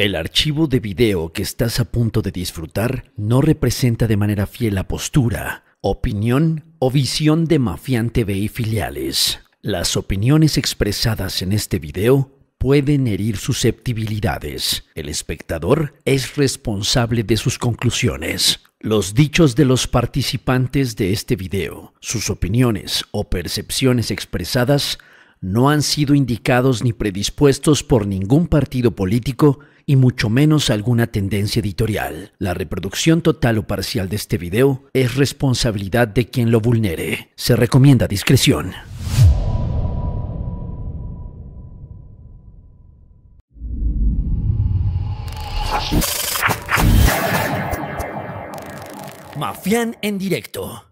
El archivo de video que estás a punto de disfrutar no representa de manera fiel la postura, opinión o visión de Mafiante TV y filiales. Las opiniones expresadas en este video pueden herir susceptibilidades. El espectador es responsable de sus conclusiones. Los dichos de los participantes de este video, sus opiniones o percepciones expresadas no han sido indicados ni predispuestos por ningún partido político y mucho menos alguna tendencia editorial. La reproducción total o parcial de este video es responsabilidad de quien lo vulnere. Se recomienda discreción. Mafián en directo.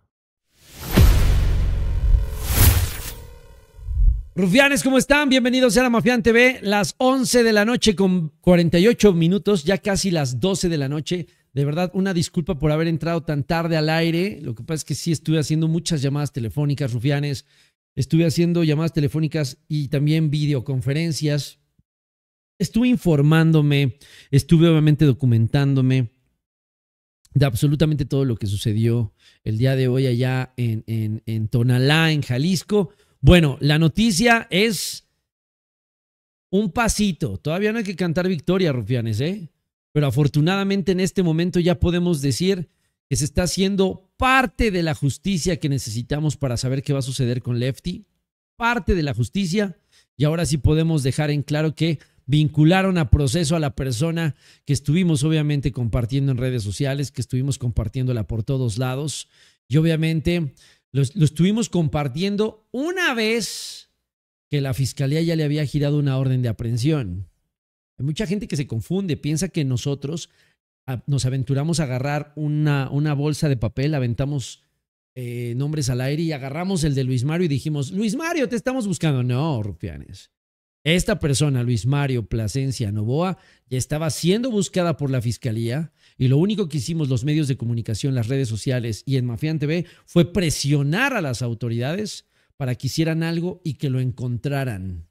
Rufianes, ¿cómo están? Bienvenidos a la Mafián TV, las 11 de la noche con 48 minutos, ya casi las 12 de la noche. De verdad, una disculpa por haber entrado tan tarde al aire. Lo que pasa es que sí estuve haciendo muchas llamadas telefónicas, Rufianes. Estuve haciendo llamadas telefónicas y también videoconferencias. Estuve informándome, estuve obviamente documentándome de absolutamente todo lo que sucedió el día de hoy allá en, en, en Tonalá, en Jalisco. Bueno, la noticia es un pasito. Todavía no hay que cantar victoria, rufianes, ¿eh? Pero afortunadamente en este momento ya podemos decir que se está haciendo parte de la justicia que necesitamos para saber qué va a suceder con Lefty. Parte de la justicia. Y ahora sí podemos dejar en claro que vincularon a proceso a la persona que estuvimos obviamente compartiendo en redes sociales, que estuvimos compartiéndola por todos lados. Y obviamente lo estuvimos compartiendo una vez que la fiscalía ya le había girado una orden de aprehensión. Hay mucha gente que se confunde, piensa que nosotros ah, nos aventuramos a agarrar una, una bolsa de papel, aventamos eh, nombres al aire y agarramos el de Luis Mario y dijimos, Luis Mario, te estamos buscando. No, rufianes. Esta persona, Luis Mario Plasencia Novoa, ya estaba siendo buscada por la fiscalía y lo único que hicimos los medios de comunicación, las redes sociales y en Mafián TV fue presionar a las autoridades para que hicieran algo y que lo encontraran.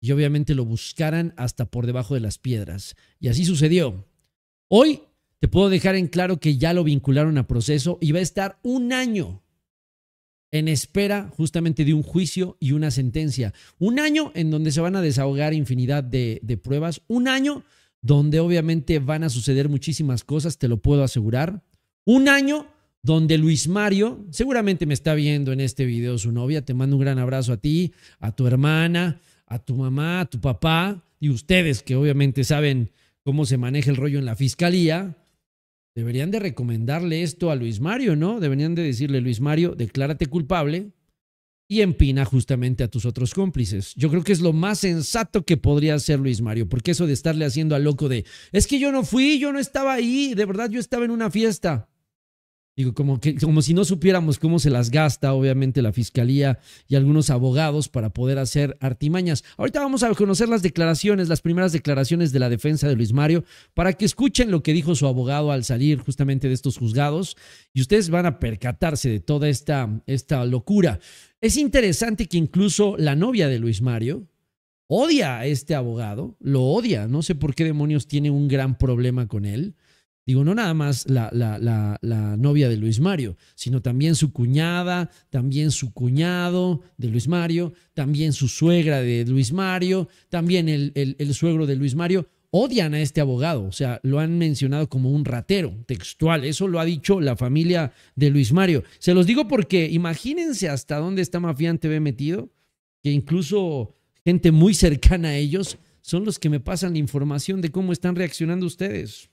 Y obviamente lo buscaran hasta por debajo de las piedras. Y así sucedió. Hoy te puedo dejar en claro que ya lo vincularon a proceso y va a estar un año en espera justamente de un juicio y una sentencia. Un año en donde se van a desahogar infinidad de, pruebas, un año donde obviamente van a suceder muchísimas cosas, te lo puedo asegurar. Un año donde Luis Mario, seguramente me está viendo en este video su novia, te mando un gran abrazo a ti, a tu hermana, a tu mamá, a tu papá y ustedes que obviamente saben cómo se maneja el rollo en la fiscalía Deberían de recomendarle esto a Luis Mario, ¿no? Deberían de decirle, Luis Mario, declárate culpable y empina justamente a tus otros cómplices. Yo creo que es lo más sensato que podría hacer Luis Mario, porque eso de estarle haciendo al loco de, es que yo no fui, yo no estaba ahí, de verdad yo estaba en una fiesta. Digo, como, que, como si no supiéramos cómo se las gasta, obviamente, la fiscalía y algunos abogados para poder hacer artimañas. Ahorita vamos a conocer las declaraciones, las primeras declaraciones de la defensa de Luis Mario, para que escuchen lo que dijo su abogado al salir justamente de estos juzgados y ustedes van a percatarse de toda esta, esta locura. Es interesante que incluso la novia de Luis Mario odia a este abogado, lo odia, no sé por qué demonios tiene un gran problema con él. Digo, no nada más la, la, la, novia de Luis Mario, sino también su cuñada, también su cuñado de Luis Mario, también su suegra de Luis Mario, también el, el, el suegro de Luis Mario. Odian a este abogado, o sea, lo han mencionado como un ratero textual. Eso lo ha dicho la familia de Luis Mario. Se los digo porque imagínense hasta dónde está Mafián TV metido, que incluso gente muy cercana a ellos son los que me pasan la información de cómo están reaccionando ustedes.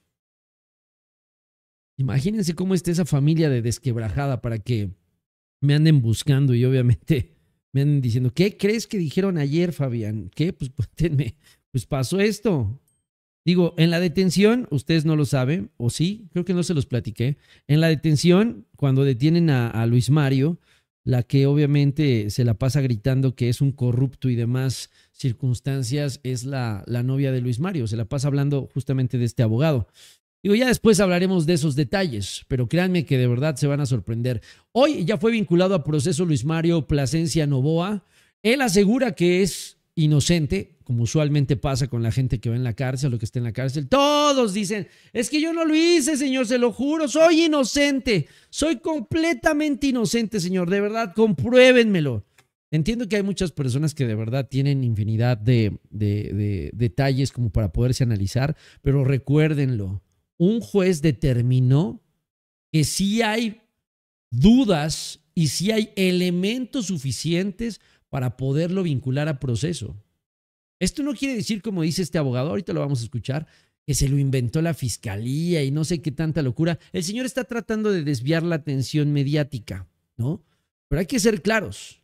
Imagínense cómo está esa familia de desquebrajada para que me anden buscando y obviamente me anden diciendo, ¿qué crees que dijeron ayer, Fabián? ¿Qué? Pues, pues, pues pasó esto. Digo, en la detención, ustedes no lo saben, o sí, creo que no se los platiqué. En la detención, cuando detienen a, a Luis Mario, la que obviamente se la pasa gritando que es un corrupto y demás circunstancias, es la, la novia de Luis Mario, se la pasa hablando justamente de este abogado. Digo, ya después hablaremos de esos detalles, pero créanme que de verdad se van a sorprender. Hoy ya fue vinculado a proceso Luis Mario Plasencia Novoa. Él asegura que es inocente, como usualmente pasa con la gente que va en la cárcel o que está en la cárcel. Todos dicen, es que yo no lo hice, señor, se lo juro, soy inocente, soy completamente inocente, señor, de verdad, compruébenmelo. Entiendo que hay muchas personas que de verdad tienen infinidad de detalles como para poderse analizar, pero recuérdenlo un juez determinó que sí hay dudas y sí hay elementos suficientes para poderlo vincular a proceso. Esto no quiere decir, como dice este abogado, ahorita lo vamos a escuchar, que se lo inventó la fiscalía y no sé qué tanta locura. El señor está tratando de desviar la atención mediática, ¿no? Pero hay que ser claros.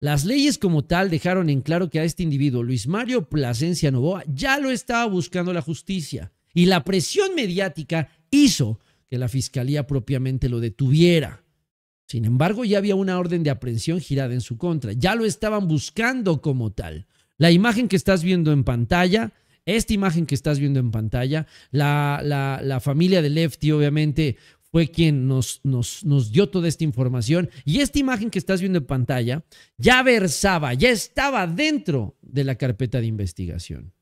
Las leyes como tal dejaron en claro que a este individuo, Luis Mario Plasencia Novoa, ya lo estaba buscando la justicia. Y la presión mediática hizo que la fiscalía propiamente lo detuviera. Sin embargo, ya había una orden de aprehensión girada en su contra. Ya lo estaban buscando como tal. La imagen que estás viendo en pantalla, esta imagen que estás viendo en pantalla, la, la, familia de Lefty obviamente fue quien nos, nos, nos dio toda esta información. Y esta imagen que estás viendo en pantalla ya versaba, ya estaba dentro de la carpeta de investigación.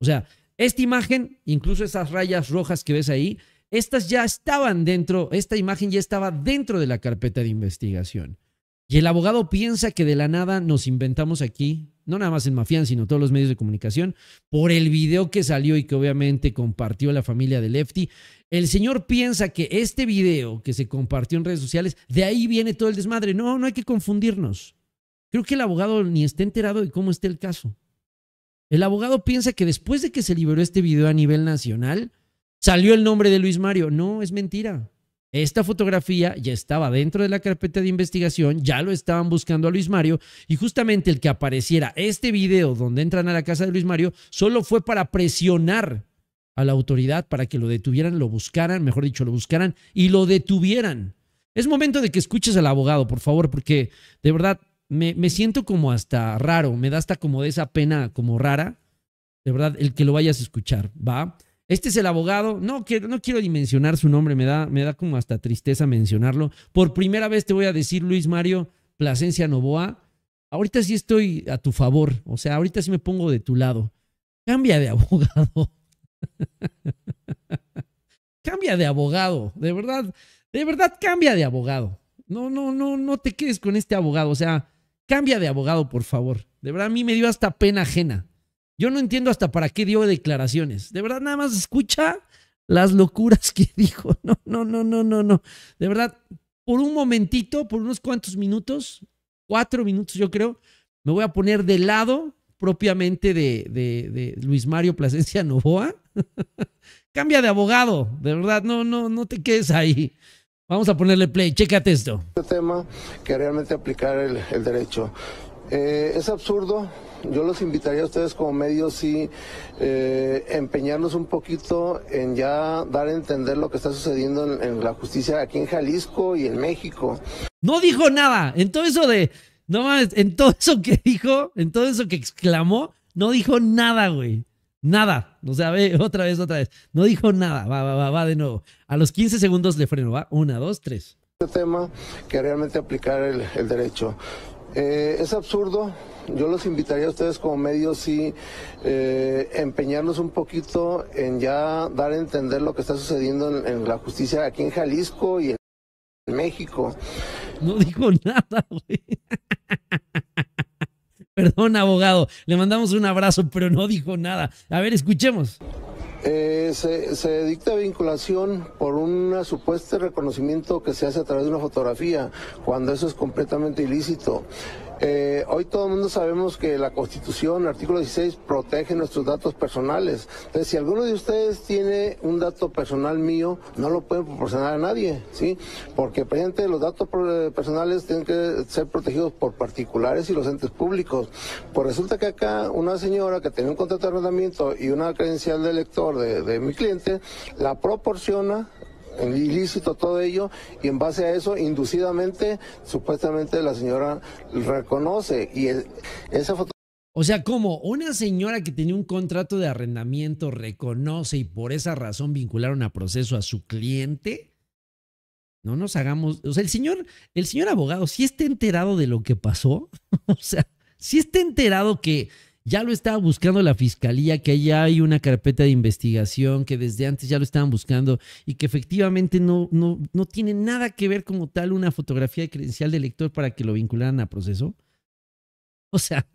O sea, esta imagen, incluso esas rayas rojas que ves ahí, estas ya estaban dentro, esta imagen ya estaba dentro de la carpeta de investigación. Y el abogado piensa que de la nada nos inventamos aquí, no nada más en Mafián, sino todos los medios de comunicación, por el video que salió y que obviamente compartió la familia de Lefty. El señor piensa que este video que se compartió en redes sociales, de ahí viene todo el desmadre. No, no hay que confundirnos. Creo que el abogado ni está enterado de cómo está el caso. El abogado piensa que después de que se liberó este video a nivel nacional, salió el nombre de Luis Mario. No, es mentira. Esta fotografía ya estaba dentro de la carpeta de investigación, ya lo estaban buscando a Luis Mario y justamente el que apareciera este video donde entran a la casa de Luis Mario solo fue para presionar a la autoridad para que lo detuvieran, lo buscaran, mejor dicho, lo buscaran y lo detuvieran. Es momento de que escuches al abogado, por favor, porque de verdad me, siento como hasta raro, me da hasta como de esa pena como rara, de verdad, el que lo vayas a escuchar, ¿va? Este es el abogado, no quiero, no quiero dimensionar su nombre, me da, me da como hasta tristeza mencionarlo. Por primera vez te voy a decir, Luis Mario Plasencia Novoa, ahorita sí estoy a tu favor, o sea, ahorita sí me pongo de tu lado. Cambia de abogado. cambia de abogado, de verdad, de verdad cambia de abogado. No, no, no, no te quedes con este abogado, o sea, Cambia de abogado, por favor. De verdad, a mí me dio hasta pena ajena. Yo no entiendo hasta para qué dio declaraciones. De verdad, nada más escucha las locuras que dijo. No, no, no, no, no, no. De verdad, por un momentito, por unos cuantos minutos, cuatro minutos yo creo, me voy a poner de lado propiamente de, Luis Mario Plasencia Novoa. Cambia de abogado, de verdad, no, no, no te quedes ahí. Vamos a ponerle play, chécate esto. Este tema que realmente aplicar el, derecho. Eh, es absurdo. Yo los invitaría a ustedes como medios sí eh, empeñarnos un poquito en ya dar a entender lo que está sucediendo en, la justicia aquí en Jalisco y en México. No dijo nada. En todo eso de, no más. en todo eso que dijo, en todo eso que exclamó, no dijo nada, güey. Nada. O sea, otra vez, otra vez. No dijo nada. Va, va, va, va de nuevo. A los 15 segundos le freno, va. Una, dos, tres. Este tema que realmente aplicar el, derecho. Eh, es absurdo. Yo los invitaría a ustedes como medios y eh, empeñarnos un poquito en ya dar a entender lo que está sucediendo en, la justicia aquí en Jalisco y en México. No dijo nada, güey. Perdón, abogado. Le mandamos un abrazo, pero no dijo nada. A ver, escuchemos. Eh, se, se, dicta vinculación por un supuesto reconocimiento que se hace a través de una fotografía, cuando eso es completamente ilícito. Eh, hoy todo el mundo sabemos que la Constitución, artículo 16, protege nuestros datos personales. Entonces, si alguno de ustedes tiene un dato personal mío, no lo pueden proporcionar a nadie, ¿sí? Porque, presidente, los datos eh, personales tienen que ser protegidos por particulares y los entes públicos. Pues resulta que acá una señora que tenía un contrato de arrendamiento y una credencial de elector de, de mi cliente, la proporciona el ilícito todo ello y en base a eso, inducidamente, supuestamente la señora reconoce y esa foto... O sea, como una señora que tenía un contrato de arrendamiento reconoce y por esa razón vincularon a proceso a su cliente. No nos hagamos, o sea, el señor, el señor abogado si está enterado de lo que pasó, o sea, si está enterado que ya lo estaba buscando la fiscalía, que allá hay una carpeta de investigación, que desde antes ya lo estaban buscando y que efectivamente no, no, no tiene nada que ver como tal una fotografía de credencial de lector para que lo vincularan a proceso. O sea,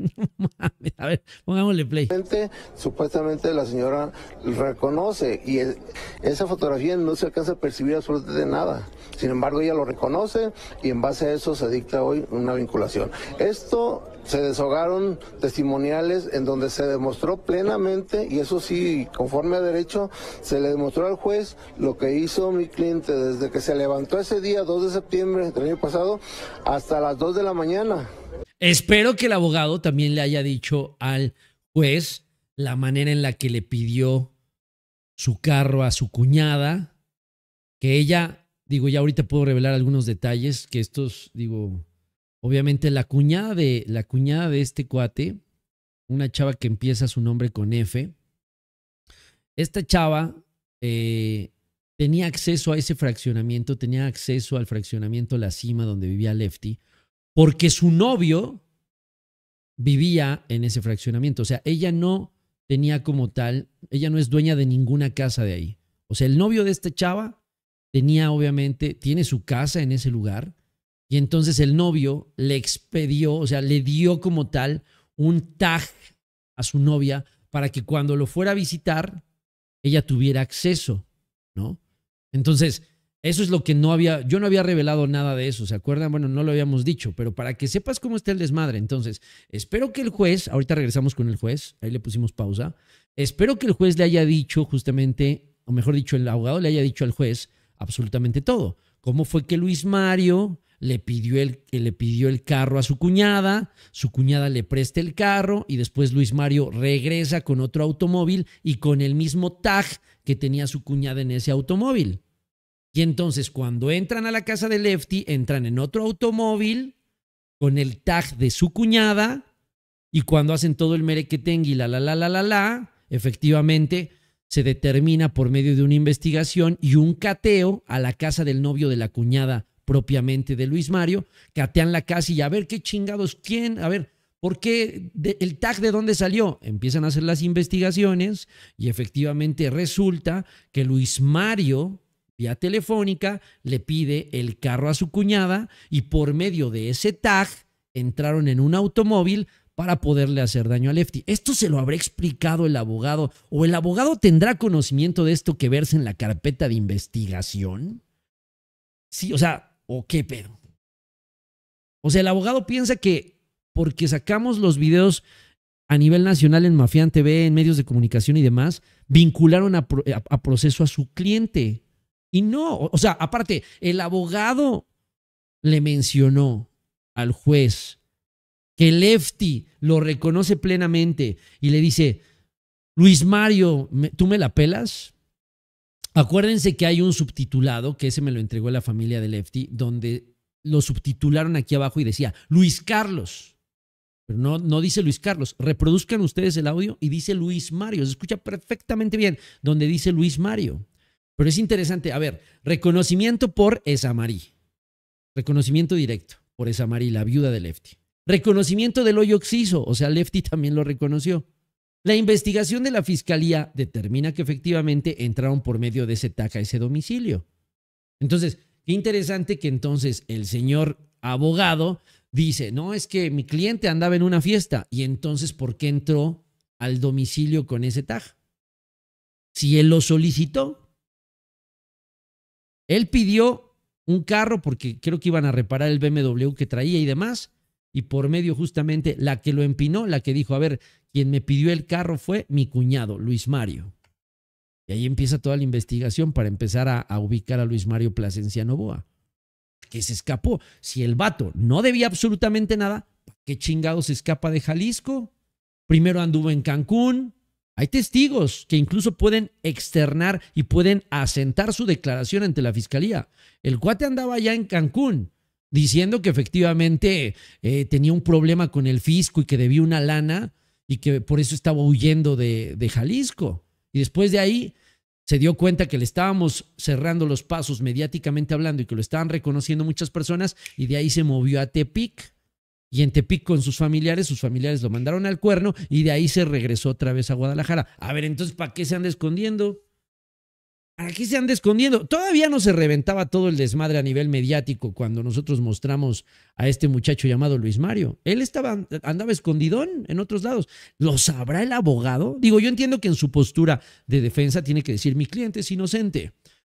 a ver, pongámosle play. Supuestamente la señora reconoce y esa fotografía no se alcanza a percibir absolutamente nada. Sin embargo, ella lo reconoce y en base a eso se dicta hoy una vinculación. Esto se deshogaron testimoniales en donde se demostró plenamente, y eso sí, conforme a derecho, se le demostró al juez lo que hizo mi cliente desde que se levantó ese día, 2 de septiembre del año pasado, hasta las 2 de la mañana. Espero que el abogado también le haya dicho al juez la manera en la que le pidió su carro a su cuñada, que ella, digo, ya ahorita puedo revelar algunos detalles, que estos, digo, obviamente la cuñada de, la cuñada de este cuate, una chava que empieza su nombre con F, esta chava eh, tenía acceso a ese fraccionamiento, tenía acceso al fraccionamiento La Cima donde vivía Lefty porque su novio vivía en ese fraccionamiento. O sea, ella no tenía como tal, ella no es dueña de ninguna casa de ahí. O sea, el novio de esta chava tenía obviamente, tiene su casa en ese lugar y entonces el novio le expedió, o sea, le dio como tal un tag a su novia para que cuando lo fuera a visitar, ella tuviera acceso, ¿no? Entonces, eso es lo que no había, yo no había revelado nada de eso, ¿se acuerdan? Bueno, no lo habíamos dicho, pero para que sepas cómo está el desmadre, entonces, espero que el juez, ahorita regresamos con el juez, ahí le pusimos pausa, espero que el juez le haya dicho justamente, o mejor dicho, el abogado le haya dicho al juez absolutamente todo. ¿Cómo fue que Luis Mario le pidió el, le pidió el carro a su cuñada, su cuñada le preste el carro y después Luis Mario regresa con otro automóvil y con el mismo tag que tenía su cuñada en ese automóvil? Y entonces cuando entran a la casa de Lefty, entran en otro automóvil con el tag de su cuñada y cuando hacen todo el merequetengue y la la la la la la, efectivamente se determina por medio de una investigación y un cateo a la casa del novio de la cuñada propiamente de Luis Mario, catean la casa y a ver qué chingados, quién, a ver, ¿por qué el tag de dónde salió? Empiezan a hacer las investigaciones y efectivamente resulta que Luis Mario vía telefónica, le pide el carro a su cuñada y por medio de ese tag entraron en un automóvil para poderle hacer daño a Lefty. Esto se lo habrá explicado el abogado o el abogado tendrá conocimiento de esto que verse en la carpeta de investigación. Sí, o sea, o qué pedo. O sea, el abogado piensa que porque sacamos los videos a nivel nacional en Mafián TV, en medios de comunicación y demás, vincularon a proceso a su cliente. Y no, o sea, aparte, el abogado le mencionó al juez que Lefty lo reconoce plenamente y le dice, Luis Mario, ¿tú me la pelas? Acuérdense que hay un subtitulado, que ese me lo entregó la familia de Lefty, donde lo subtitularon aquí abajo y decía, Luis Carlos. Pero no, no dice Luis Carlos. Reproduzcan ustedes el audio y dice Luis Mario. Se escucha perfectamente bien donde dice Luis Mario. Pero es interesante, a ver, reconocimiento por esa Marí, Reconocimiento directo por esa marí, la viuda de Lefty. Reconocimiento del hoyo oxiso, o sea, Lefty también lo reconoció. La investigación de la fiscalía determina que efectivamente entraron por medio de ese TAC a ese domicilio. Entonces, qué interesante que entonces el señor abogado dice, no, es que mi cliente andaba en una fiesta y entonces, ¿por qué entró al domicilio con ese TAG? Si él lo solicitó, él pidió un carro porque creo que iban a reparar el BMW que traía y demás. Y por medio justamente la que lo empinó, la que dijo, a ver, quien me pidió el carro fue mi cuñado, Luis Mario. Y ahí empieza toda la investigación para empezar a, ubicar a Luis Mario Plasencia Novoa, que se escapó. Si el vato no debía absolutamente nada, qué chingado se escapa de Jalisco? Primero anduvo en Cancún, hay testigos que incluso pueden externar y pueden asentar su declaración ante la fiscalía. El cuate andaba allá en Cancún diciendo que efectivamente eh, tenía un problema con el fisco y que debía una lana y que por eso estaba huyendo de, de Jalisco. Y después de ahí se dio cuenta que le estábamos cerrando los pasos mediáticamente hablando y que lo estaban reconociendo muchas personas y de ahí se movió a Tepic y en Tepic con sus familiares, sus familiares lo mandaron al cuerno y de ahí se regresó otra vez a Guadalajara. A ver, entonces, ¿para qué se anda escondiendo? ¿Para qué se anda escondiendo? Todavía no se reventaba todo el desmadre a nivel mediático cuando nosotros mostramos a este muchacho llamado Luis Mario. Él estaba, andaba escondidón en otros lados. ¿Lo sabrá el abogado? Digo, yo entiendo que en su postura de defensa tiene que decir, mi cliente es inocente,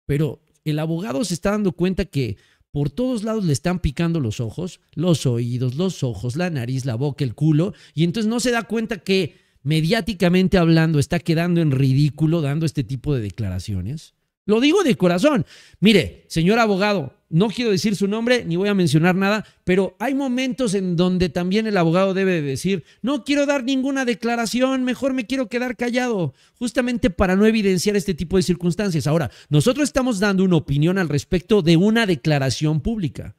pero el abogado se está dando cuenta que por todos lados le están picando los ojos, los oídos, los ojos, la nariz, la boca, el culo, y entonces no se da cuenta que mediáticamente hablando está quedando en ridículo dando este tipo de declaraciones. Lo digo de corazón. Mire, señor abogado, no quiero decir su nombre ni voy a mencionar nada, pero hay momentos en donde también el abogado debe decir, no quiero dar ninguna declaración, mejor me quiero quedar callado, justamente para no evidenciar este tipo de circunstancias. Ahora, nosotros estamos dando una opinión al respecto de una declaración pública.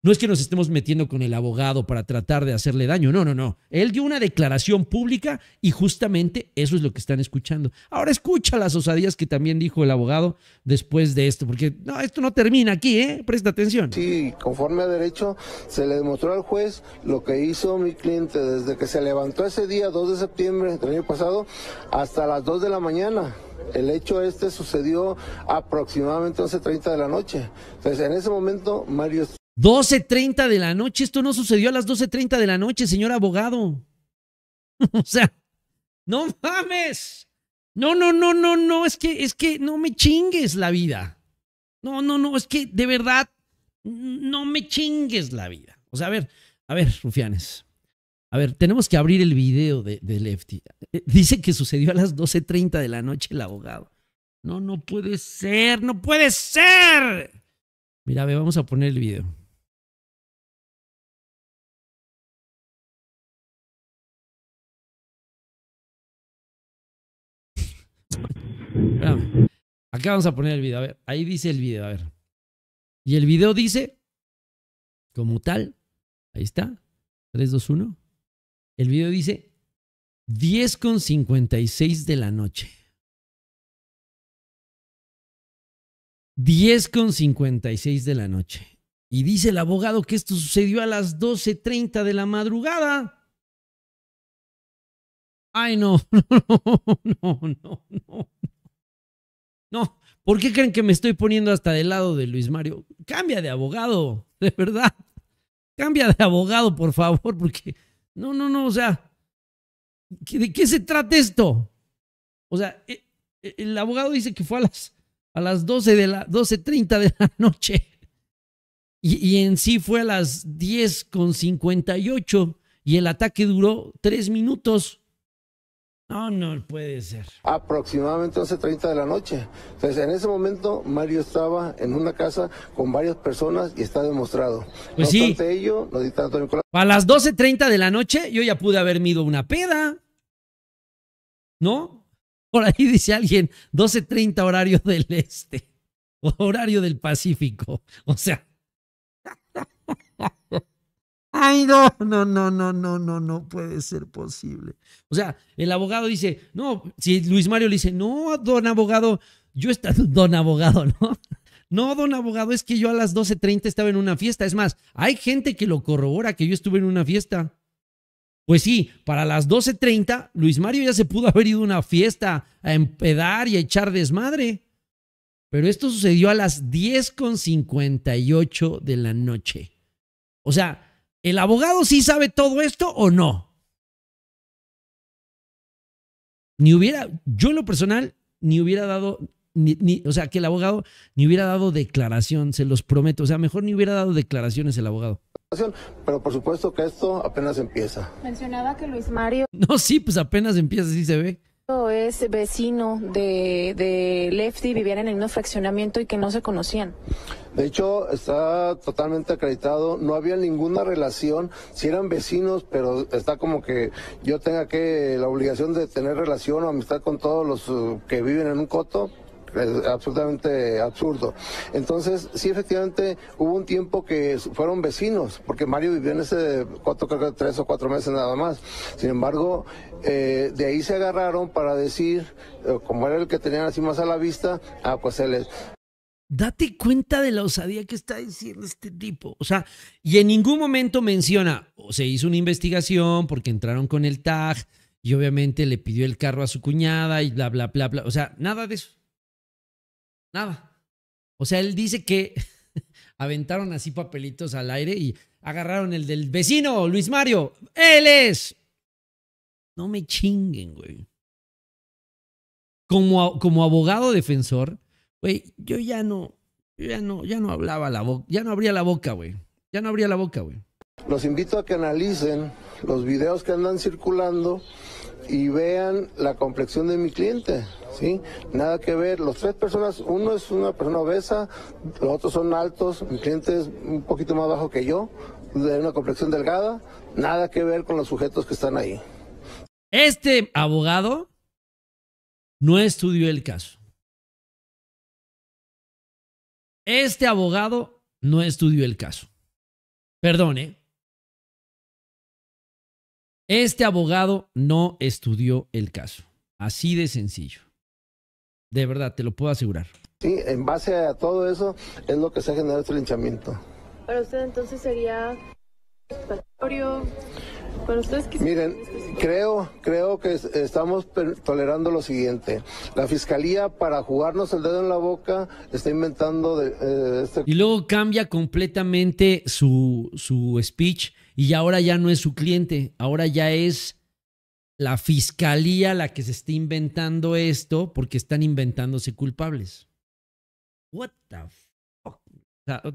No es que nos estemos metiendo con el abogado para tratar de hacerle daño, no, no, no. Él dio una declaración pública y justamente eso es lo que están escuchando. Ahora escucha las osadías que también dijo el abogado después de esto, porque no, esto no termina aquí, ¿eh? Presta atención. Sí, conforme a derecho, se le demostró al juez lo que hizo mi cliente desde que se levantó ese día 2 de septiembre del año pasado hasta las 2 de la mañana. El hecho este sucedió aproximadamente 11.30 de la noche. Entonces, en ese momento, Mario... 12.30 de la noche. Esto no sucedió a las 12.30 de la noche, señor abogado. o sea, no mames. No, no, no, no, no. Es que, es que no me chingues la vida. No, no, no. Es que de verdad, no me chingues la vida. O sea, a ver, a ver, rufianes. A ver, tenemos que abrir el video de, de Lefty. Eh, dice que sucedió a las 12.30 de la noche el abogado. No, no puede ser, no puede ser. Mira, a ver, vamos a poner el video. Ah. Acá vamos a poner el video. A ver, ahí dice el video. A ver. Y el video dice, como tal, ahí está, 3, 2, 1. El video dice 10.56 de la noche. 10.56 de la noche. Y dice el abogado que esto sucedió a las 12.30 de la madrugada. Ay, no, no, no, no, no. No, ¿por qué creen que me estoy poniendo hasta del lado de Luis Mario? Cambia de abogado, de verdad. Cambia de abogado, por favor, porque no, no, no, o sea, ¿de qué se trata esto? O sea, e, e, el abogado dice que fue a las, a las doce de la 12:30 de la noche. Y, en sí fue a las 10.58 con y el ataque duró tres minutos. No, no puede ser. Aproximadamente 12.30 de la noche. Entonces, en ese momento, Mario estaba en una casa con varias personas y está demostrado. Pues sí. A las 12.30 de la noche, yo ya pude haber mido una peda. ¿No? Por ahí dice alguien, 12.30 horario del este, horario del Pacífico. O sea. Ay, no, no, no, no, no, no, no puede ser posible. O sea, el abogado dice, no, si Luis Mario le dice, no, don abogado, yo estaba, don abogado, ¿no? No, don abogado, es que yo a las 12.30 estaba en una fiesta. Es más, hay gente que lo corrobora que yo estuve en una fiesta. Pues sí, para las 12.30, Luis Mario ya se pudo haber ido a una fiesta a empedar y a echar desmadre. Pero esto sucedió a las 10.58 de la noche. O sea, ¿El abogado sí sabe todo esto o no? Ni hubiera, yo en lo personal, ni hubiera dado, ni, o sea, que el abogado ni hubiera dado declaración, se los prometo. O sea, mejor ni hubiera dado declaraciones el abogado. Pero por supuesto que esto apenas empieza. Mencionaba que Luis Mario. No, sí, pues apenas empieza, sí se ve es vecino de, Lefty, vivían en el mismo fraccionamiento y que no se conocían. De hecho, está totalmente acreditado, no había ninguna relación, si eran vecinos, pero está como que yo tenga que la obligación de tener relación o amistad con todos los eh, que viven en un coto, absolutamente absurdo. Entonces, sí, efectivamente, hubo un tiempo que fueron vecinos, porque Mario vivió en ese cuatro, creo que tres o cuatro meses nada más. Sin embargo, eh, de ahí se agarraron para decir, eh, como era el que tenían así más a la vista, ah, pues él Date cuenta de la osadía que está diciendo este tipo. O sea, y en ningún momento menciona, o se hizo una investigación porque entraron con el tag y obviamente le pidió el carro a su cuñada y bla, bla, bla, bla. O sea, nada de eso. Nada. O sea, él dice que aventaron así papelitos al aire y agarraron el del vecino, Luis Mario. Él es. No me chinguen, güey. Como, como abogado defensor, güey, yo ya no, ya no, ya no hablaba la boca, ya no abría la boca, güey. Ya no abría la boca, güey. Los invito a que analicen los videos que andan circulando y vean la complexión de mi cliente, ¿sí? Nada que ver, los tres personas, uno es una persona obesa, los otros son altos, mi cliente es un poquito más bajo que yo, de una complexión delgada, nada que ver con los sujetos que están ahí. Este abogado no estudió el caso. Este abogado no estudió el caso. Perdone, este abogado no estudió el caso. Así de sencillo. De verdad, te lo puedo asegurar. Sí, en base a todo eso es lo que se ha generado este linchamiento. Para usted entonces sería ustedes Miren, este creo, creo que estamos tolerando lo siguiente. La fiscalía para jugarnos el dedo en la boca está inventando eh, este... Y luego cambia completamente su, su speech y ahora ya no es su cliente, ahora ya es la fiscalía la que se está inventando esto porque están inventándose culpables. What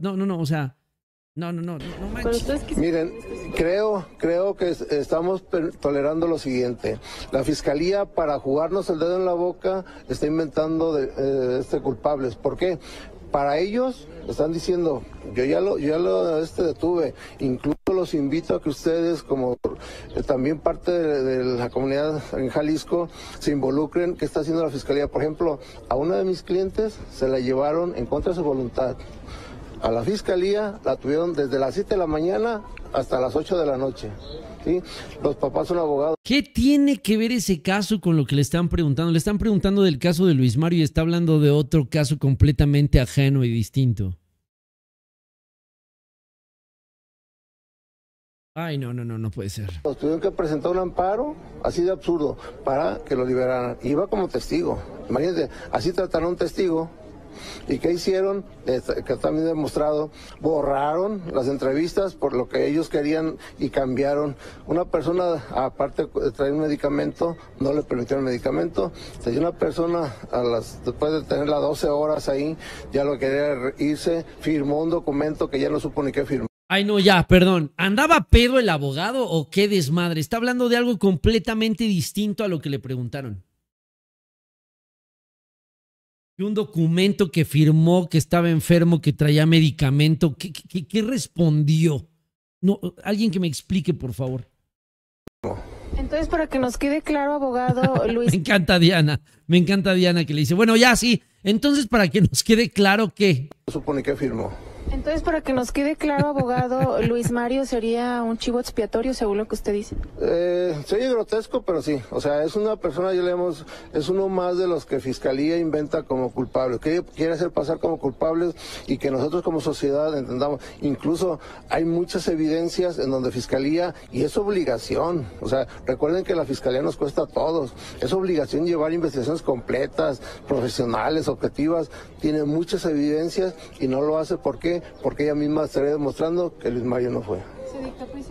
no, no, no, o sea, no, no, no, no manches. Miren, creo, creo que estamos tolerando lo siguiente. La fiscalía para jugarnos el dedo en la boca está inventando de, eh, este culpables. ¿Por qué? Para ellos están diciendo, yo ya lo, yo ya lo este detuve. Incluso los invito a que ustedes, como eh, también parte de, la comunidad en Jalisco, se involucren. ¿Qué está haciendo la fiscalía? Por ejemplo, a una de mis clientes se la llevaron en contra de su voluntad. A la fiscalía la tuvieron desde las 7 de la mañana hasta las 8 de la noche. Los papás son abogados. ¿Qué tiene que ver ese caso con lo que le están preguntando? Le están preguntando del caso de Luis Mario y está hablando de otro caso completamente ajeno y distinto. Ay, no, no, no, no puede ser. Los tuvieron que presentar un amparo, así de absurdo, para que lo liberaran. Iba como testigo. Imagínate, así trataron un testigo ¿Y qué hicieron? que también demostrado, borraron las entrevistas por lo que ellos querían y cambiaron. Una persona, aparte de traer un medicamento, no le permitieron el medicamento. Si una persona, después de tener las 12 horas ahí, ya lo quería irse, firmó un documento que ya no supo ni qué firmar. Ay, no, ya, perdón. ¿Andaba pedo el abogado o qué desmadre? Está hablando de algo completamente distinto a lo que le preguntaron un documento que firmó que estaba enfermo, que traía medicamento, ¿qué, respondió? No, alguien que me explique, por favor. Entonces, para que nos quede claro, abogado Luis. me encanta Diana, me encanta Diana que le dice, bueno, ya sí, entonces para que nos quede claro que... Supone que firmó. Entonces, para que nos quede claro, abogado, Luis Mario sería un chivo expiatorio, según lo que usted dice. Eh, soy grotesco, pero sí. O sea, es una persona, Ya le hemos, es uno más de los que Fiscalía inventa como culpable, que quiere hacer pasar como culpables y que nosotros como sociedad entendamos. Incluso hay muchas evidencias en donde Fiscalía, y es obligación, o sea, recuerden que la Fiscalía nos cuesta a todos, es obligación llevar investigaciones completas, profesionales, objetivas, tiene muchas evidencias y no lo hace porque porque ella misma estaría demostrando que Luis Mario no fue. ¿Se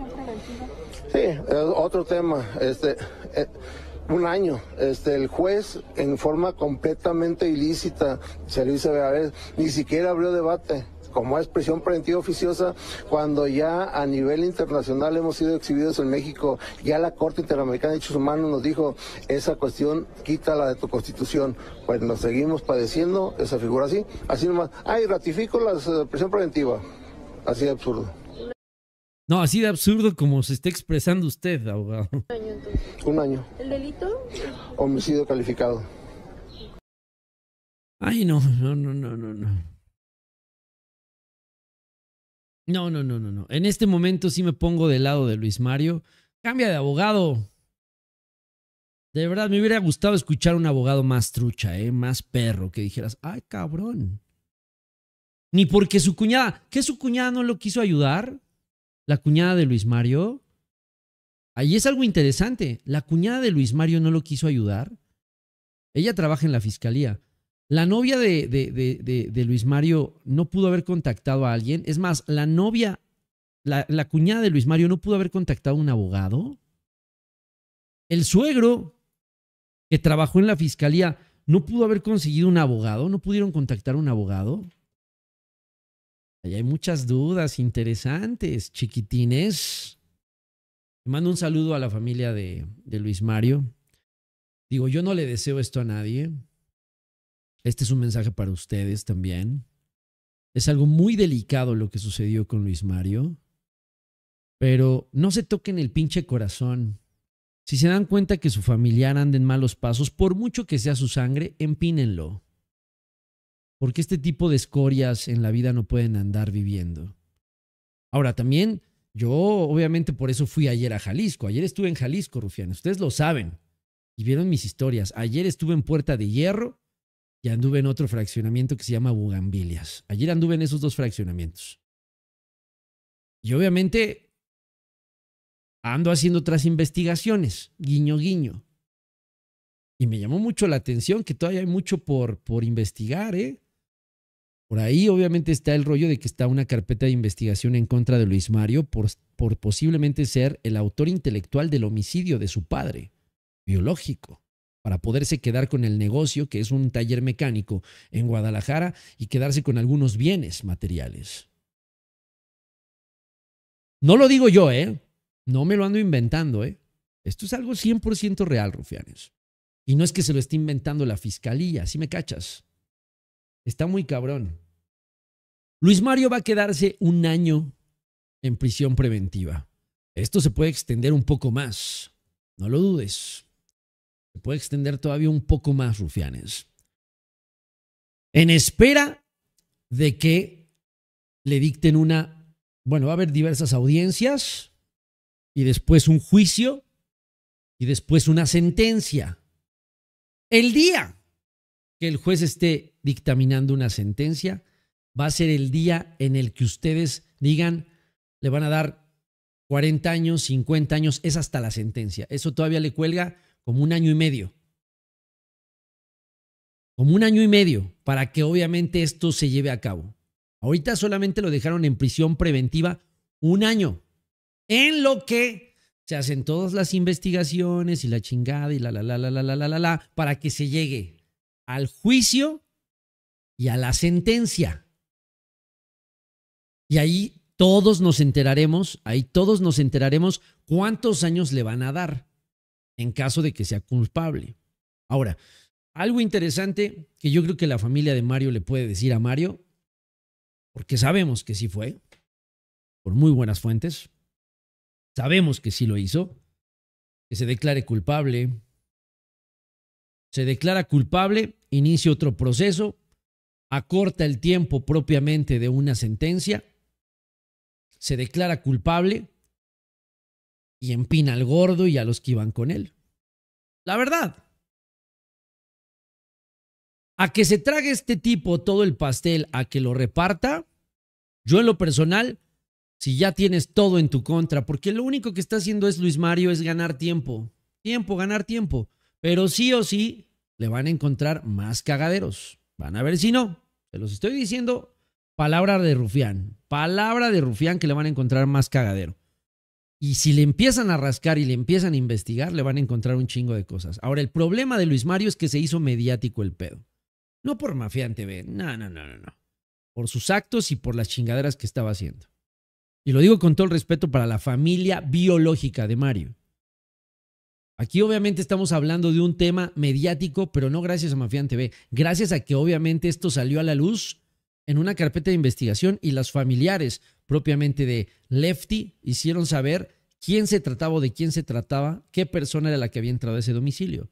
Sí, eh, otro tema. Este, eh, un año. Este, el juez, en forma completamente ilícita, se lo hizo a ver, ni siquiera abrió debate como es prisión preventiva oficiosa, cuando ya a nivel internacional hemos sido exhibidos en México, ya la Corte Interamericana de Derechos Humanos nos dijo, esa cuestión quítala de tu constitución, pues nos seguimos padeciendo esa figura así, así nomás, ay, ratifico la eh, prisión preventiva, así de absurdo. No, así de absurdo como se está expresando usted, abogado. Un año. Un año. ¿El delito? Homicidio calificado. Ay, no, no, no, no, no. No, no, no, no, no. En este momento sí me pongo del lado de Luis Mario. Cambia de abogado. De verdad, me hubiera gustado escuchar un abogado más trucha, ¿eh? más perro, que dijeras, ay, cabrón. Ni porque su cuñada, que su cuñada no lo quiso ayudar, la cuñada de Luis Mario. Ahí es algo interesante. La cuñada de Luis Mario no lo quiso ayudar. Ella trabaja en la fiscalía. La novia de, Luis Mario no pudo haber contactado a alguien. Es más, la novia, la, cuñada de Luis Mario no pudo haber contactado a un abogado. El suegro que trabajó en la fiscalía no pudo haber conseguido un abogado. No pudieron contactar a un abogado. Ahí hay muchas dudas interesantes, chiquitines. mando un saludo a la familia de Luis Mario. Digo, yo no le deseo esto a nadie este es un mensaje para ustedes también. Es algo muy delicado lo que sucedió con Luis Mario. Pero no se toquen el pinche corazón. Si se dan cuenta que su familiar anda en malos pasos, por mucho que sea su sangre, empínenlo. Porque este tipo de escorias en la vida no pueden andar viviendo. Ahora también, yo obviamente por eso fui ayer a Jalisco. Ayer estuve en Jalisco, Rufián. Ustedes lo saben y vieron mis historias. Ayer estuve en Puerta de Hierro y anduve en otro fraccionamiento que se llama Bugambilias. Ayer anduve en esos dos fraccionamientos. Y obviamente ando haciendo otras investigaciones, guiño, guiño. Y me llamó mucho la atención que todavía hay mucho por, por investigar, ¿eh? Por ahí obviamente está el rollo de que está una carpeta de investigación en contra de Luis Mario por posiblemente ser el autor intelectual del homicidio de su padre, biológico para poderse quedar con el negocio, que es un taller mecánico en Guadalajara, y quedarse con algunos bienes materiales. No lo digo yo, ¿eh? No me lo ando inventando, ¿eh? Esto es algo 100% real, rufianes. Y no es que se lo esté inventando la fiscalía, si ¿sí me cachas. Está muy cabrón. Luis Mario va a quedarse un año en prisión preventiva. Esto se puede extender un poco más, no lo dudes. Se puede extender todavía un poco más, rufianes. En espera de que le dicten una, bueno, va a haber diversas audiencias y después un juicio y después una sentencia. El día que el juez esté dictaminando una sentencia va a ser el día en el que ustedes digan, le van a dar 40 años, 50 años, es hasta la sentencia. Eso todavía le cuelga como un año y medio. Como un año y medio para que obviamente esto se lleve a cabo. Ahorita solamente lo dejaron en prisión preventiva un año, en lo que se hacen todas las investigaciones y la chingada y la la la la la la la la para que se llegue al juicio y a la sentencia. Y ahí todos nos enteraremos, ahí todos nos enteraremos cuántos años le van a dar en caso de que sea culpable. Ahora, algo interesante que yo creo que la familia de Mario le puede decir a Mario, porque sabemos que sí fue, por muy buenas fuentes, sabemos que sí lo hizo, que se declare culpable, se declara culpable, inicia otro proceso, acorta el tiempo propiamente de una sentencia, se declara culpable, y empina al gordo y a los que iban con él. La verdad. A que se trague este tipo todo el pastel, a que lo reparta, yo en lo personal, si ya tienes todo en tu contra, porque lo único que está haciendo es Luis Mario es ganar tiempo, tiempo, ganar tiempo, pero sí o sí le van a encontrar más cagaderos. Van a ver si no. se los estoy diciendo, palabra de rufián, palabra de rufián que le van a encontrar más cagadero. Y si le empiezan a rascar y le empiezan a investigar, le van a encontrar un chingo de cosas. Ahora, el problema de Luis Mario es que se hizo mediático el pedo. No por mafiante, TV, no, no, no, no, no. Por sus actos y por las chingaderas que estaba haciendo. Y lo digo con todo el respeto para la familia biológica de Mario. Aquí obviamente estamos hablando de un tema mediático, pero no gracias a Mafián TV, gracias a que obviamente esto salió a la luz en una carpeta de investigación y las familiares propiamente de Lefty hicieron saber quién se trataba o de quién se trataba, qué persona era la que había entrado a ese domicilio.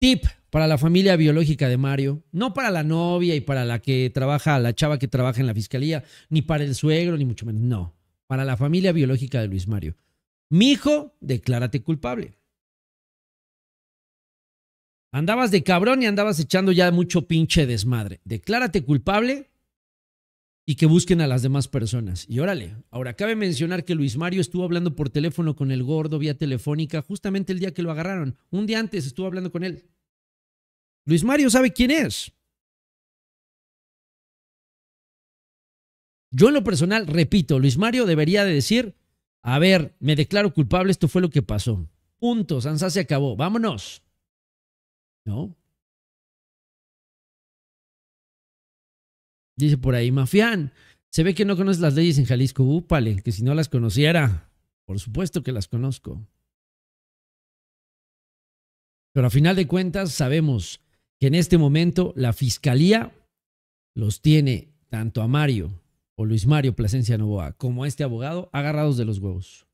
Tip para la familia biológica de Mario, no para la novia y para la que trabaja, la chava que trabaja en la fiscalía, ni para el suegro, ni mucho menos, no, para la familia biológica de Luis Mario. Mi hijo, declárate culpable. Andabas de cabrón y andabas echando ya mucho pinche desmadre. Declárate culpable y que busquen a las demás personas. Y órale, ahora cabe mencionar que Luis Mario estuvo hablando por teléfono con el gordo vía telefónica justamente el día que lo agarraron. Un día antes estuvo hablando con él. Luis Mario sabe quién es. Yo en lo personal, repito, Luis Mario debería de decir, a ver, me declaro culpable, esto fue lo que pasó. Punto, Sansa se acabó, vámonos. ¿No? Dice por ahí, Mafián, se ve que no conoces las leyes en Jalisco. Úpale, que si no las conociera, por supuesto que las conozco. Pero a final de cuentas sabemos que en este momento la fiscalía los tiene tanto a Mario o Luis Mario Plasencia Novoa como a este abogado agarrados de los huevos.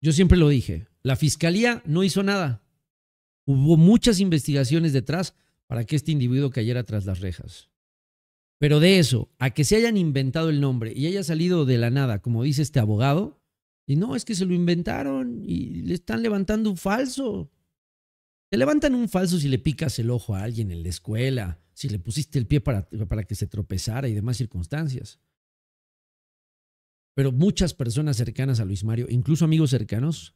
Yo siempre lo dije, la fiscalía no hizo nada. Hubo muchas investigaciones detrás para que este individuo cayera tras las rejas. Pero de eso, a que se hayan inventado el nombre y haya salido de la nada, como dice este abogado, y no, es que se lo inventaron y le están levantando un falso. Te levantan un falso si le picas el ojo a alguien en la escuela, si le pusiste el pie para, que se tropezara y demás circunstancias. Pero muchas personas cercanas a Luis Mario, incluso amigos cercanos,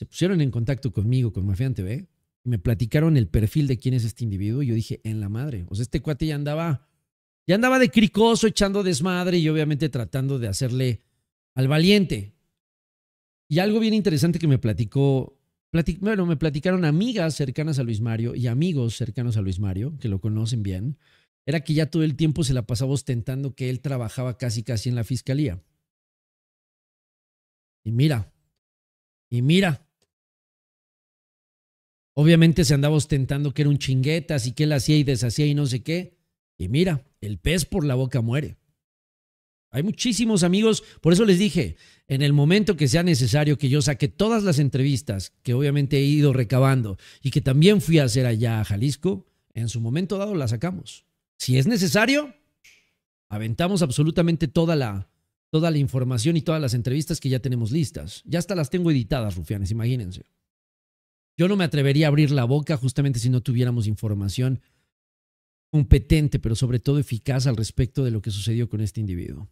se pusieron en contacto conmigo, con Mafiante TV, me platicaron el perfil de quién es este individuo y yo dije, en la madre. O sea, este cuate ya andaba, ya andaba de cricoso, echando desmadre y obviamente tratando de hacerle al valiente. Y algo bien interesante que me platicó, bueno, me platicaron amigas cercanas a Luis Mario y amigos cercanos a Luis Mario, que lo conocen bien, era que ya todo el tiempo se la pasaba ostentando que él trabajaba casi casi en la fiscalía. Y mira, y mira, Obviamente se andaba ostentando que era un chinguetas y que él hacía y deshacía y no sé qué. Y mira, el pez por la boca muere. Hay muchísimos amigos, por eso les dije, en el momento que sea necesario que yo saque todas las entrevistas que obviamente he ido recabando y que también fui a hacer allá a Jalisco, en su momento dado las sacamos. Si es necesario, aventamos absolutamente toda la, toda la información y todas las entrevistas que ya tenemos listas. Ya hasta las tengo editadas, rufianes, imagínense. Yo no me atrevería a abrir la boca justamente si no tuviéramos información competente, pero sobre todo eficaz al respecto de lo que sucedió con este individuo.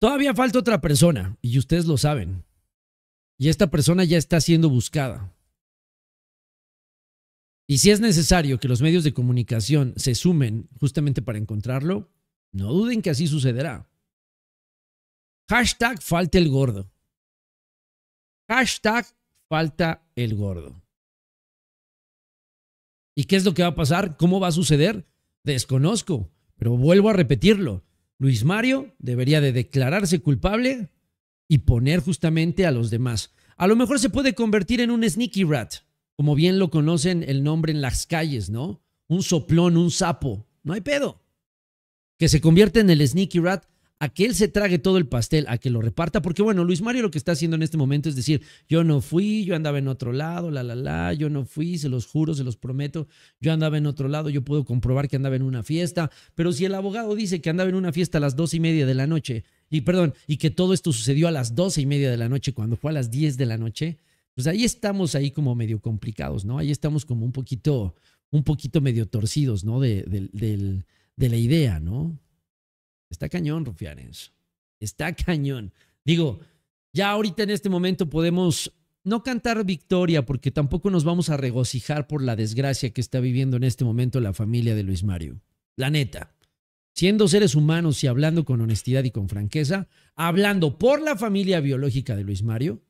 Todavía falta otra persona, y ustedes lo saben. Y esta persona ya está siendo buscada. Y si es necesario que los medios de comunicación se sumen justamente para encontrarlo, no duden que así sucederá. Hashtag falta el gordo. Hashtag falta el gordo. ¿Y qué es lo que va a pasar? ¿Cómo va a suceder? Desconozco, pero vuelvo a repetirlo. Luis Mario debería de declararse culpable y poner justamente a los demás. A lo mejor se puede convertir en un sneaky rat, como bien lo conocen el nombre en las calles, ¿no? Un soplón, un sapo, no hay pedo. Que se convierta en el sneaky rat a que él se trague todo el pastel, a que lo reparta, porque bueno, Luis Mario lo que está haciendo en este momento es decir, yo no fui, yo andaba en otro lado, la, la, la, yo no fui, se los juro, se los prometo, yo andaba en otro lado, yo puedo comprobar que andaba en una fiesta, pero si el abogado dice que andaba en una fiesta a las dos y media de la noche, y perdón, y que todo esto sucedió a las doce y media de la noche cuando fue a las diez de la noche, pues ahí estamos ahí como medio complicados, ¿no? Ahí estamos como un poquito, un poquito medio torcidos, ¿no? De, del, de la idea, ¿no? Está cañón, rufianes. Está cañón. Digo, ya ahorita en este momento podemos no cantar victoria porque tampoco nos vamos a regocijar por la desgracia que está viviendo en este momento la familia de Luis Mario. La neta. Siendo seres humanos y hablando con honestidad y con franqueza, hablando por la familia biológica de Luis Mario,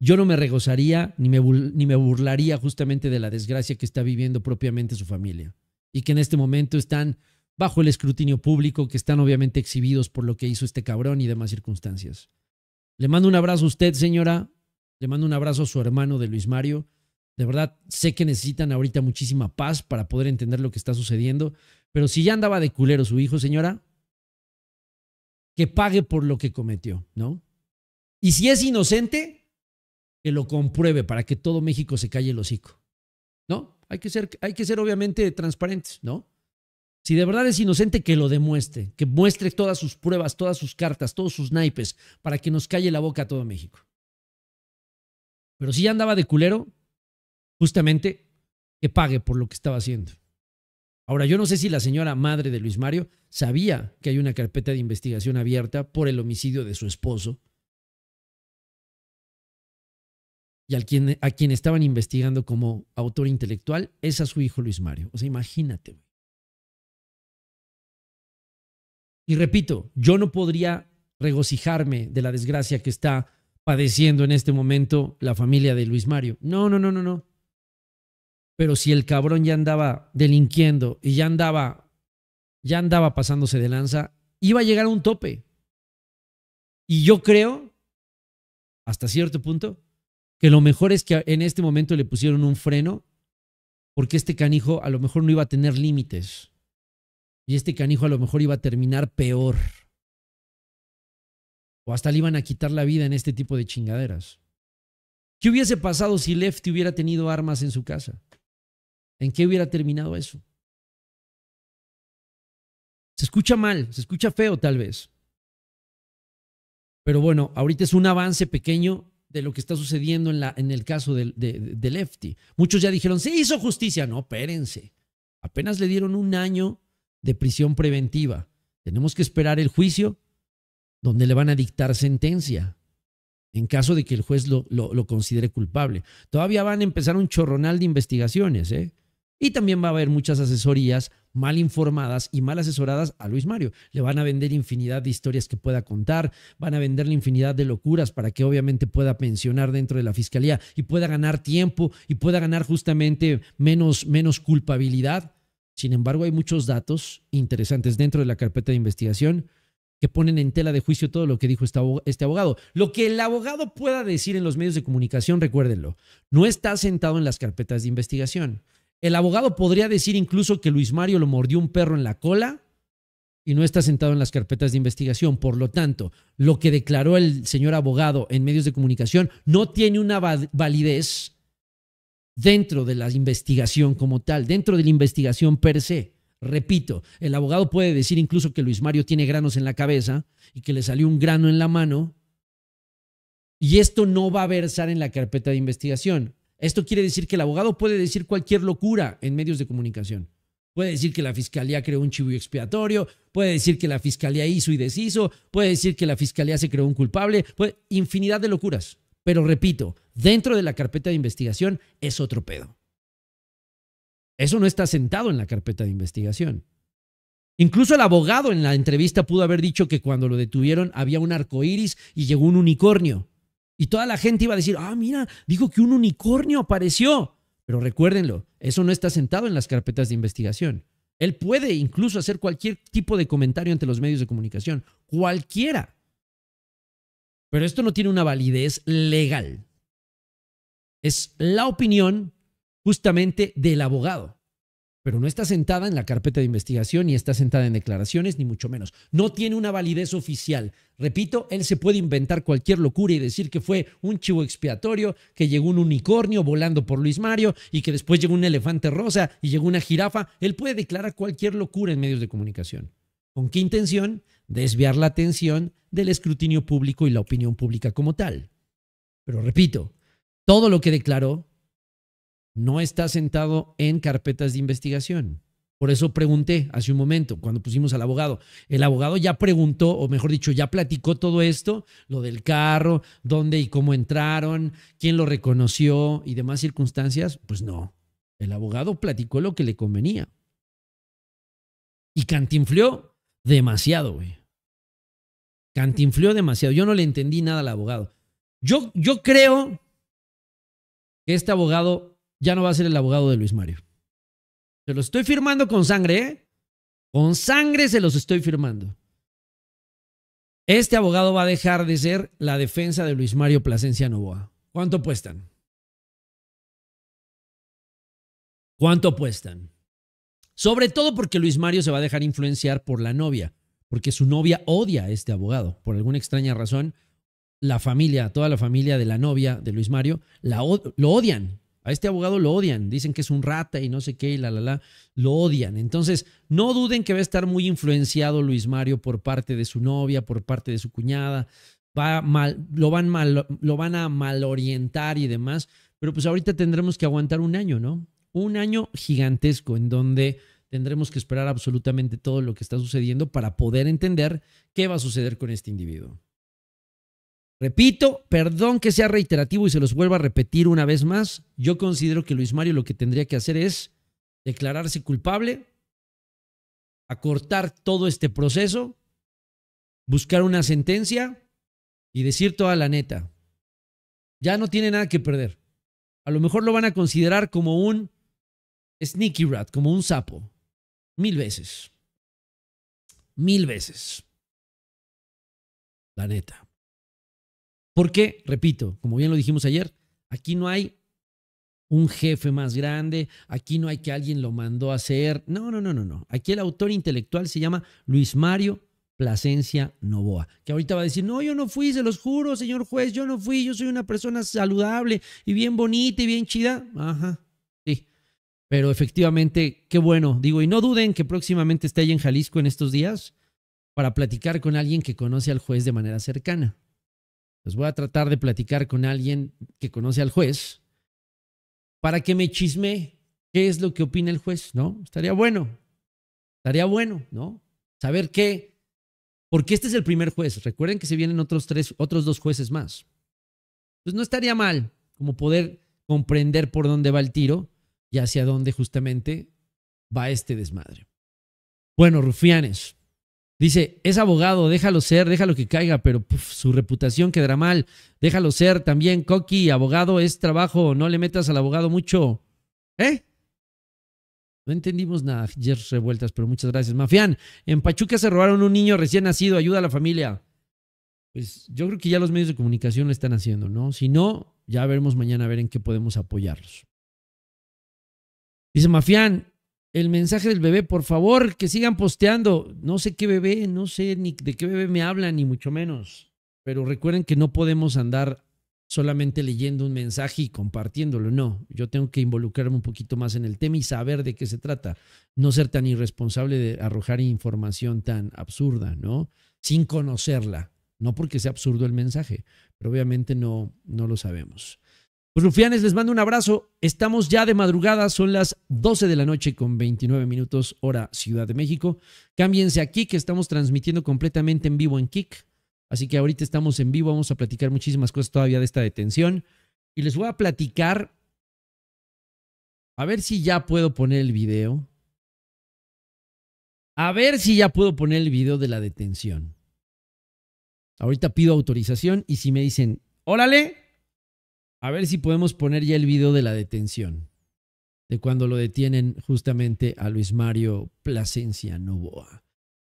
yo no me regozaría ni me, ni me burlaría justamente de la desgracia que está viviendo propiamente su familia y que en este momento están bajo el escrutinio público, que están obviamente exhibidos por lo que hizo este cabrón y demás circunstancias. Le mando un abrazo a usted, señora. Le mando un abrazo a su hermano de Luis Mario. De verdad, sé que necesitan ahorita muchísima paz para poder entender lo que está sucediendo. Pero si ya andaba de culero su hijo, señora, que pague por lo que cometió, ¿no? Y si es inocente, que lo compruebe para que todo México se calle el hocico, ¿no? Hay que ser, hay que ser obviamente transparentes, ¿no? Si de verdad es inocente, que lo demuestre, que muestre todas sus pruebas, todas sus cartas, todos sus naipes, para que nos calle la boca a todo México. Pero si ya andaba de culero, justamente, que pague por lo que estaba haciendo. Ahora, yo no sé si la señora madre de Luis Mario sabía que hay una carpeta de investigación abierta por el homicidio de su esposo y al quien, a quien estaban investigando como autor intelectual es a su hijo Luis Mario. O sea, imagínate. Y repito, yo no podría regocijarme de la desgracia que está padeciendo en este momento la familia de Luis Mario. No, no, no, no, no. Pero si el cabrón ya andaba delinquiendo y ya andaba, ya andaba pasándose de lanza, iba a llegar a un tope. Y yo creo, hasta cierto punto, que lo mejor es que en este momento le pusieron un freno porque este canijo a lo mejor no iba a tener límites. Y este canijo a lo mejor iba a terminar peor. O hasta le iban a quitar la vida en este tipo de chingaderas. ¿Qué hubiese pasado si Lefty hubiera tenido armas en su casa? ¿En qué hubiera terminado eso? Se escucha mal, se escucha feo tal vez. Pero bueno, ahorita es un avance pequeño de lo que está sucediendo en, la, en el caso de, de Lefty. Muchos ya dijeron, se hizo justicia. No, espérense. Apenas le dieron un año de prisión preventiva. Tenemos que esperar el juicio donde le van a dictar sentencia en caso de que el juez lo, lo, considere culpable. Todavía van a empezar un chorronal de investigaciones, ¿eh? Y también va a haber muchas asesorías mal informadas y mal asesoradas a Luis Mario. Le van a vender infinidad de historias que pueda contar, van a venderle infinidad de locuras para que obviamente pueda pensionar dentro de la fiscalía y pueda ganar tiempo y pueda ganar justamente menos, menos culpabilidad sin embargo, hay muchos datos interesantes dentro de la carpeta de investigación que ponen en tela de juicio todo lo que dijo este abogado. Lo que el abogado pueda decir en los medios de comunicación, recuérdenlo, no está sentado en las carpetas de investigación. El abogado podría decir incluso que Luis Mario lo mordió un perro en la cola y no está sentado en las carpetas de investigación. Por lo tanto, lo que declaró el señor abogado en medios de comunicación no tiene una validez dentro de la investigación como tal, dentro de la investigación per se. Repito, el abogado puede decir incluso que Luis Mario tiene granos en la cabeza y que le salió un grano en la mano. Y esto no va a versar en la carpeta de investigación. Esto quiere decir que el abogado puede decir cualquier locura en medios de comunicación. Puede decir que la fiscalía creó un chivo expiatorio, puede decir que la fiscalía hizo y deshizo, puede decir que la fiscalía se creó un culpable, puede, infinidad de locuras. Pero repito, dentro de la carpeta de investigación es otro pedo. Eso no está sentado en la carpeta de investigación. Incluso el abogado en la entrevista pudo haber dicho que cuando lo detuvieron había un arco iris y llegó un unicornio. Y toda la gente iba a decir, ah, mira, dijo que un unicornio apareció. Pero recuérdenlo, eso no está sentado en las carpetas de investigación. Él puede incluso hacer cualquier tipo de comentario ante los medios de comunicación, cualquiera. Pero esto no tiene una validez legal. Es la opinión justamente del abogado, pero no está sentada en la carpeta de investigación, ni está sentada en declaraciones, ni mucho menos. No tiene una validez oficial. Repito, él se puede inventar cualquier locura y decir que fue un chivo expiatorio, que llegó un unicornio volando por Luis Mario y que después llegó un elefante rosa y llegó una jirafa. Él puede declarar cualquier locura en medios de comunicación. ¿Con qué intención? desviar la atención del escrutinio público y la opinión pública como tal. Pero repito, todo lo que declaró no está sentado en carpetas de investigación. Por eso pregunté hace un momento, cuando pusimos al abogado, el abogado ya preguntó, o mejor dicho, ya platicó todo esto, lo del carro, dónde y cómo entraron, quién lo reconoció y demás circunstancias. Pues no, el abogado platicó lo que le convenía. Y cantinfleó demasiado, güey. Cantinflió demasiado. Yo no le entendí nada al abogado. Yo, yo creo que este abogado ya no va a ser el abogado de Luis Mario. Se los estoy firmando con sangre, ¿eh? Con sangre se los estoy firmando. Este abogado va a dejar de ser la defensa de Luis Mario Plasencia Novoa. ¿Cuánto apuestan? ¿Cuánto apuestan? Sobre todo porque Luis Mario se va a dejar influenciar por la novia, porque su novia odia a este abogado. Por alguna extraña razón, la familia, toda la familia de la novia de Luis Mario, lo odian. A este abogado lo odian. Dicen que es un rata y no sé qué y la, la, la. Lo odian. Entonces, no duden que va a estar muy influenciado Luis Mario por parte de su novia, por parte de su cuñada. Va mal, lo, van mal, lo van a malorientar y demás. Pero pues ahorita tendremos que aguantar un año, ¿no? un año gigantesco en donde tendremos que esperar absolutamente todo lo que está sucediendo para poder entender qué va a suceder con este individuo. Repito, perdón que sea reiterativo y se los vuelva a repetir una vez más, yo considero que Luis Mario lo que tendría que hacer es declararse culpable, acortar todo este proceso, buscar una sentencia y decir toda la neta. Ya no tiene nada que perder. A lo mejor lo van a considerar como un Sneaky rat, como un sapo. Mil veces. Mil veces. La neta. Porque, repito, como bien lo dijimos ayer, aquí no hay un jefe más grande, aquí no hay que alguien lo mandó a hacer. No, no, no, no, no. Aquí el autor intelectual se llama Luis Mario Plasencia Novoa, que ahorita va a decir, no, yo no fui, se los juro, señor juez, yo no fui, yo soy una persona saludable y bien bonita y bien chida. Ajá. Pero efectivamente, qué bueno. Digo, y no duden que próximamente esté ahí en Jalisco en estos días para platicar con alguien que conoce al juez de manera cercana. Pues voy a tratar de platicar con alguien que conoce al juez para que me chisme qué es lo que opina el juez, ¿no? Estaría bueno. Estaría bueno, ¿no? Saber qué. Porque este es el primer juez. Recuerden que se vienen otros tres, otros dos jueces más. Pues no estaría mal como poder comprender por dónde va el tiro y hacia dónde justamente va este desmadre. Bueno, rufianes. Dice, es abogado, déjalo ser, déjalo que caiga, pero su reputación quedará mal. Déjalo ser también, Coqui, abogado es trabajo, no le metas al abogado mucho. ¿Eh? No entendimos nada, ayer revueltas, pero muchas gracias. Mafián, en Pachuca se robaron un niño recién nacido, ayuda a la familia. Pues yo creo que ya los medios de comunicación lo están haciendo, ¿no? Si no, ya veremos mañana a ver en qué podemos apoyarlos. Dice Mafián, el mensaje del bebé, por favor, que sigan posteando. No sé qué bebé, no sé ni de qué bebé me hablan, ni mucho menos. Pero recuerden que no podemos andar solamente leyendo un mensaje y compartiéndolo. No, yo tengo que involucrarme un poquito más en el tema y saber de qué se trata. No ser tan irresponsable de arrojar información tan absurda, ¿no? Sin conocerla. No porque sea absurdo el mensaje, pero obviamente no, no lo sabemos. Pues, rufianes, les mando un abrazo. Estamos ya de madrugada, son las 12 de la noche con 29 minutos hora Ciudad de México. Cámbiense aquí que estamos transmitiendo completamente en vivo en Kik. Así que ahorita estamos en vivo, vamos a platicar muchísimas cosas todavía de esta detención. Y les voy a platicar, a ver si ya puedo poner el video. A ver si ya puedo poner el video de la detención. Ahorita pido autorización y si me dicen, órale, a ver si podemos poner ya el video de la detención, de cuando lo detienen justamente a Luis Mario Plasencia Novoa.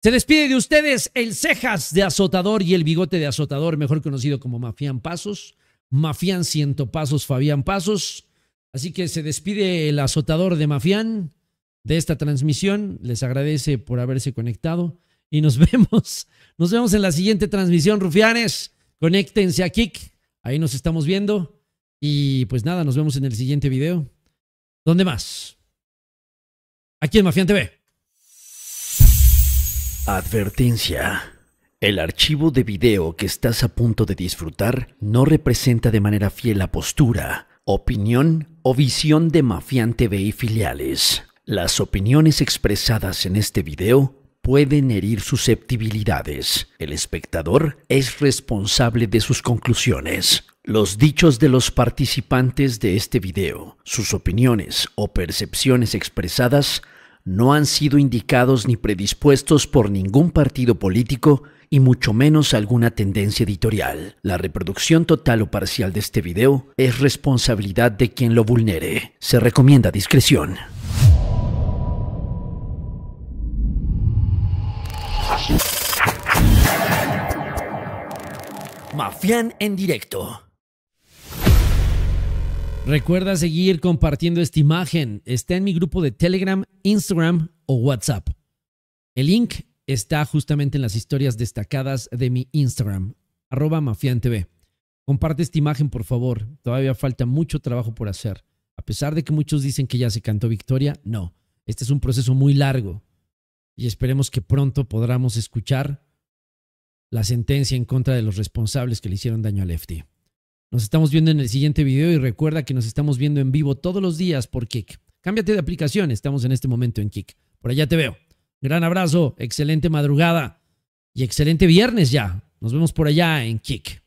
Se despide de ustedes el cejas de azotador y el bigote de azotador, mejor conocido como Mafián Pasos, Mafián Ciento Pasos, Fabián Pasos. Así que se despide el azotador de Mafián de esta transmisión. Les agradece por haberse conectado y nos vemos. Nos vemos en la siguiente transmisión, rufianes. Conéctense a Kik. Ahí nos estamos viendo. Y pues nada, nos vemos en el siguiente video. ¿Dónde más? Aquí en Mafián TV. Advertencia. El archivo de video que estás a punto de disfrutar no representa de manera fiel la postura, opinión o visión de Mafiante TV y filiales. Las opiniones expresadas en este video pueden herir susceptibilidades. El espectador es responsable de sus conclusiones. Los dichos de los participantes de este video, sus opiniones o percepciones expresadas no han sido indicados ni predispuestos por ningún partido político y mucho menos alguna tendencia editorial. La reproducción total o parcial de este video es responsabilidad de quien lo vulnere. Se recomienda discreción. Mafián en directo. Recuerda seguir compartiendo esta imagen. Está en mi grupo de Telegram, Instagram o WhatsApp. El link está justamente en las historias destacadas de mi Instagram, arroba mafiantv. Comparte esta imagen, por favor. Todavía falta mucho trabajo por hacer. A pesar de que muchos dicen que ya se cantó victoria, no. Este es un proceso muy largo y esperemos que pronto podamos escuchar la sentencia en contra de los responsables que le hicieron daño al FT. Nos estamos viendo en el siguiente video y recuerda que nos estamos viendo en vivo todos los días por Kik. Cámbiate de aplicación, estamos en este momento en Kik. Por allá te veo. Gran abrazo, excelente madrugada y excelente viernes ya. Nos vemos por allá en Kik.